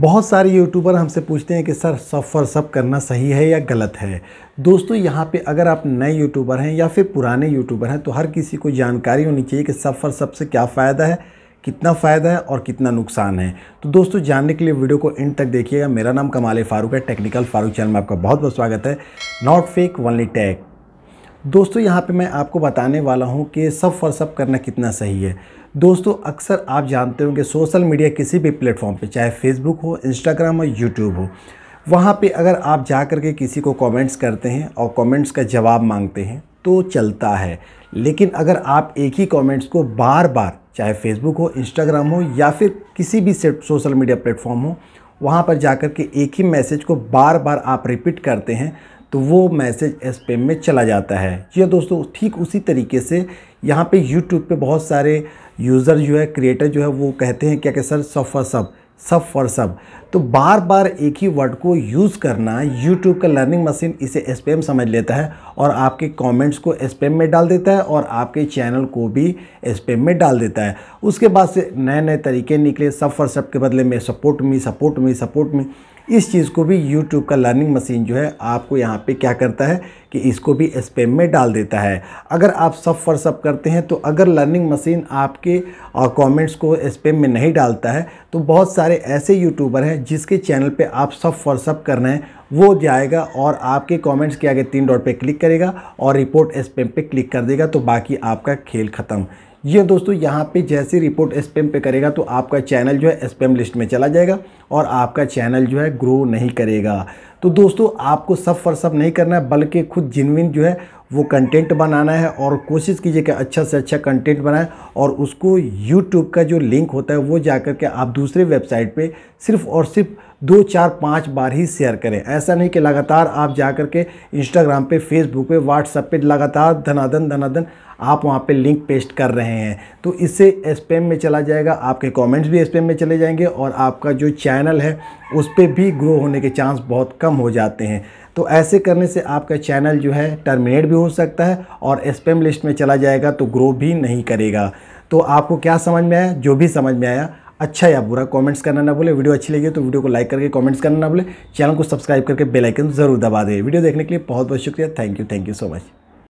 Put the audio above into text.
बहुत सारे यूट्यूबर हमसे पूछते हैं कि सर सफ़र सब करना सही है या गलत है दोस्तों यहाँ पे अगर आप नए यूट्यूबर हैं या फिर पुराने यूट्यूबर हैं तो हर किसी को जानकारी होनी चाहिए कि सफ़र सब से क्या फ़ायदा है कितना फ़ायदा है और कितना नुकसान है तो दोस्तों जानने के लिए वीडियो को एंड तक देखिएगा मेरा नाम कमाल फ़ारूक है टेक्निकल फ़ारूक चैनल में आपका बहुत बहुत स्वागत है नॉट फेक वनली टैक दोस्तों यहाँ पे मैं आपको बताने वाला हूँ कि सब फॉर सब करना कितना सही है दोस्तों अक्सर आप जानते होंगे सोशल मीडिया किसी भी प्लेटफॉर्म पे चाहे फेसबुक हो इंस्टाग्राम हो यूट्यूब हो वहाँ पे अगर आप जा कर के किसी को कमेंट्स करते हैं और कमेंट्स का जवाब मांगते हैं तो चलता है लेकिन अगर आप एक ही कमेंट्स को बार बार चाहे फेसबुक हो इंस्टाग्राम हो या फिर किसी भी सोशल मीडिया प्लेटफॉर्म हो वहाँ पर जाकर के एक ही मैसेज को बार बार आप रिपीट करते हैं तो वो मैसेज एस पेम में चला जाता है जी हाँ दोस्तों ठीक उसी तरीके से यहाँ पे यूट्यूब पे बहुत सारे यूज़र जो है क्रिएटर जो है वो कहते हैं क्या कि सर सफ़ा सब सब फॉर सब तो बार बार एक ही वर्ड को यूज़ करना यूट्यूब का लर्निंग मशीन इसे स्पेम समझ लेता है और आपके कमेंट्स को स्पेम में डाल देता है और आपके चैनल को भी स्पेम में डाल देता है उसके बाद से नए नए तरीके निकले सब फॉर सब के बदले में support me support me support me इस चीज़ को भी यूट्यूब का लर्निंग मशीन जो है आपको यहाँ पे क्या करता है कि इसको भी स्पेम में डाल देता है अगर आप सब फॉर सब करते हैं तो अगर लर्निंग मशीन आपके कमेंट्स को स्पेम में नहीं डालता है तो बहुत सारे ऐसे यूट्यूबर हैं जिसके चैनल पे आप सब फॉर सब कर रहे हैं वो जाएगा और आपके कमेंट्स के आगे तीन डॉट पे क्लिक करेगा और रिपोर्ट स्पेम पे क्लिक कर देगा तो बाकी आपका खेल ख़त्म ये दोस्तों यहाँ पे जैसे रिपोर्ट एसपीएम पे करेगा तो आपका चैनल जो है एसपीएम लिस्ट में चला जाएगा और आपका चैनल जो है ग्रो नहीं करेगा तो दोस्तों आपको सब फर सब नहीं करना है बल्कि खुद जिनविन जो है वो कंटेंट बनाना है और कोशिश कीजिए कि अच्छा से अच्छा कंटेंट बनाएं और उसको यूट्यूब का जो लिंक होता है वो जा कर के आप दूसरे वेबसाइट पे सिर्फ और सिर्फ दो चार पाँच बार ही शेयर करें ऐसा नहीं कि लगातार आप जा कर के इंस्टाग्राम पे फेसबुक पे व्हाट्सअप पे लगातार धनाधन धनाधन आप वहाँ पे लिंक पेस्ट कर रहे हैं तो इससे स्पेम में चला जाएगा आपके कमेंट्स भी स्पेम में चले जाएंगे और आपका जो चैनल है उस पर भी ग्रो होने के चांस बहुत कम कम हो जाते हैं तो ऐसे करने से आपका चैनल जो है टर्मिनेट भी हो सकता है और स्पेम लिस्ट में चला जाएगा तो ग्रो भी नहीं करेगा तो आपको क्या समझ में आया जो भी समझ में आया अच्छा या बुरा कमेंट्स करना ना भूले वीडियो अच्छी लगी तो वीडियो को लाइक करके कमेंट्स करना ना भूले चैनल को सब्सक्राइब करके बेल आइकन जरूर दबा दें वीडियो देखने के लिए बहुत बहुत शुक्रिया thank you thank you so much